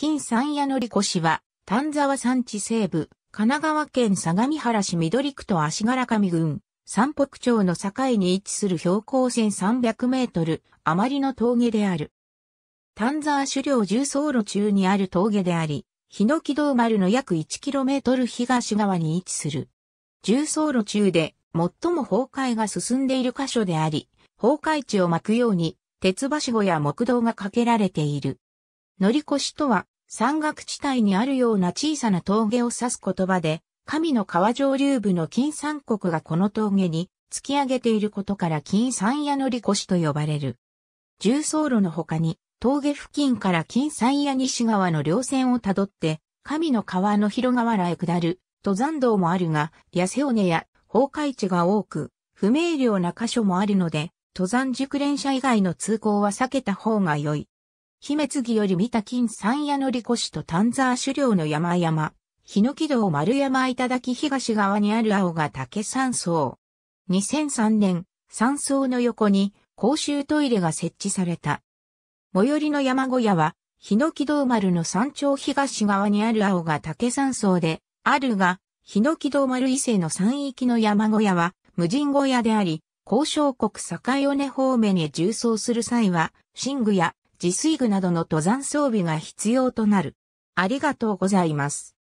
金山屋のりこ氏は、丹沢山地西部、神奈川県相模原市緑区と足柄上郡、三北町の境に位置する標高1300メートル、余りの峠である。丹沢狩猟重走路中にある峠であり、日の木道丸の約1トル東側に位置する。重走路中で最も崩壊が進んでいる箇所であり、崩壊地を巻くように鉄橋ごや木道が架けられている。乗り越しとは、山岳地帯にあるような小さな峠を指す言葉で、神の川上流部の金山国がこの峠に突き上げていることから金山屋乗り越しと呼ばれる。重走路の他に、峠付近から金山屋西側の稜線をたどって、神の川の広河原へ下る、登山道もあるが、痩せ尾根や崩壊地が多く、不明瞭な箇所もあるので、登山熟練者以外の通行は避けた方が良い。姫継ぎより見た金三屋の利越と丹沢狩猟の山々、ヒノキ道丸山頂東側にある青が竹山荘。2003年、山荘の横に公衆トイレが設置された。最寄りの山小屋は、檜ノ道丸の山頂東側にある青が竹山荘で、あるが、檜ノ道丸伊勢の山域の山小屋は、無人小屋であり、交渉国坂米方面へ重装する際は、寝具や自炊具などの登山装備が必要となる。ありがとうございます。